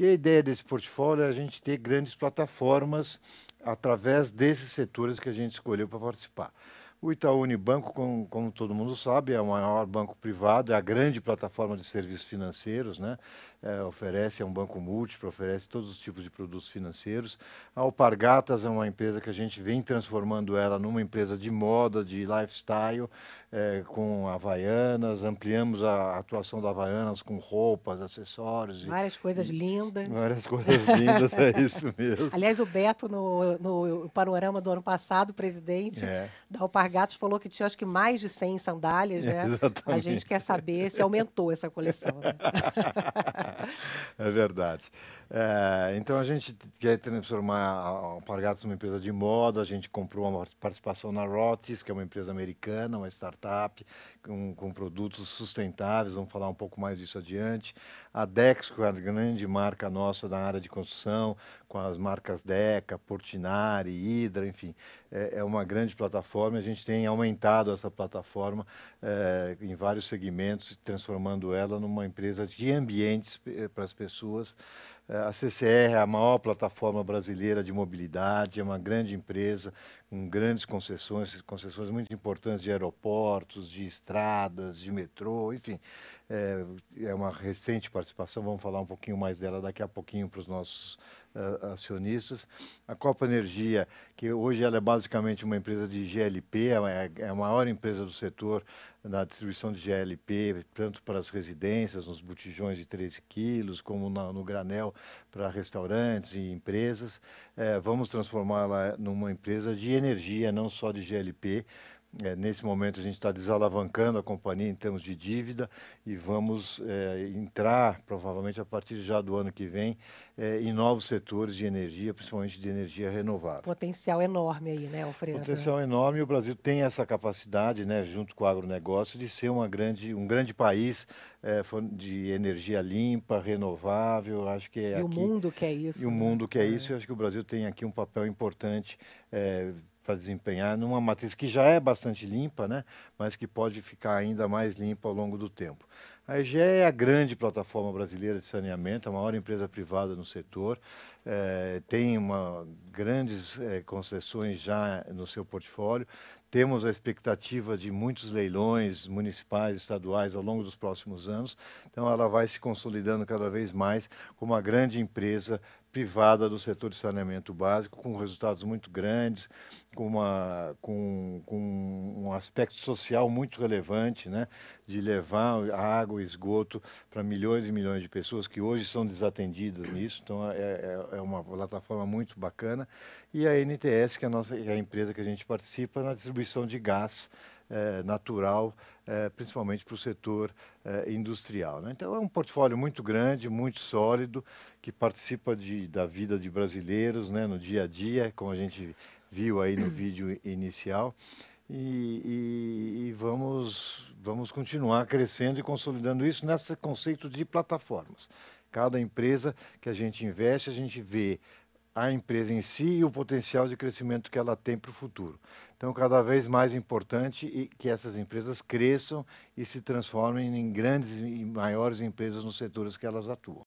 E a ideia desse portfólio é a gente ter grandes plataformas através desses setores que a gente escolheu para participar. O Itaú Unibanco, como, como, todo mundo sabe, é o maior banco privado, é a grande plataforma de serviços financeiros, né? É, oferece, é um banco múltiplo, oferece todos os tipos de produtos financeiros. A Alpargatas é uma empresa que a gente vem transformando ela numa empresa de moda, de lifestyle, é, com Havaianas, ampliamos a atuação da Havaianas com roupas, acessórios. Várias e, coisas e, lindas. Várias coisas lindas, é isso mesmo. Aliás, o Beto, no, no panorama do ano passado, presidente é. da Alpargatos, falou que tinha acho que mais de 100 sandálias, né? exatamente. A gente quer saber se aumentou essa coleção. Né? é verdade. É, então a gente quer transformar a Alpargatos numa empresa de moda, a gente comprou uma participação na Rotis, que é uma empresa americana, uma startup startup, com, com produtos sustentáveis, vamos falar um pouco mais disso adiante. A Dexco é a grande marca nossa da área de construção, com as marcas Deca, Portinari, Hidra, enfim, é, é uma grande plataforma. A gente tem aumentado essa plataforma é, em vários segmentos, transformando ela numa empresa de ambientes eh, para as pessoas. É, a CCR é a maior plataforma brasileira de mobilidade, é uma grande empresa com grandes concessões, concessões muito importantes de aeroportos, de estradas, de metrô, enfim. É, é uma recente participação, vamos falar um pouquinho mais dela daqui a pouquinho para os nossos acionistas. A Copa Energia, que hoje ela é basicamente uma empresa de GLP, é, é, é a maior empresa do setor na distribuição de GLP, tanto para as residências, nos botijões de 13 quilos, como no granel para restaurantes e empresas. É, vamos transformá-la numa empresa de energia, não só de GLP, é, nesse momento, a gente está desalavancando a companhia em termos de dívida e vamos é, entrar, provavelmente a partir já do ano que vem, é, em novos setores de energia, principalmente de energia renovável. Potencial enorme aí, né, Alfredo? Potencial enorme. O Brasil tem essa capacidade, né, junto com o agronegócio, de ser uma grande, um grande país é, de energia limpa, renovável. Acho que é e aqui, o mundo quer isso. E o mundo né? quer é. isso. E acho que o Brasil tem aqui um papel importante. É, para desempenhar numa matriz que já é bastante limpa, né? mas que pode ficar ainda mais limpa ao longo do tempo. A EGE é a grande plataforma brasileira de saneamento, é a maior empresa privada no setor. Eh, tem uma, grandes eh, concessões já no seu portfólio. Temos a expectativa de muitos leilões municipais, estaduais ao longo dos próximos anos. Então, ela vai se consolidando cada vez mais como uma grande empresa privada do setor de saneamento básico, com resultados muito grandes, com, uma, com, com um aspecto social muito relevante, né? de levar água e esgoto para milhões e milhões de pessoas que hoje são desatendidas nisso. Então, é, é é uma plataforma muito bacana. E a NTS, que é a, nossa, é a empresa que a gente participa na distribuição de gás é, natural, é, principalmente para o setor é, industrial. Né? Então, é um portfólio muito grande, muito sólido, que participa de, da vida de brasileiros né, no dia a dia, como a gente viu aí no vídeo inicial. E, e, e vamos, vamos continuar crescendo e consolidando isso nesse conceito de plataformas. Cada empresa que a gente investe, a gente vê a empresa em si e o potencial de crescimento que ela tem para o futuro. Então, cada vez mais importante que essas empresas cresçam e se transformem em grandes e maiores empresas nos setores que elas atuam.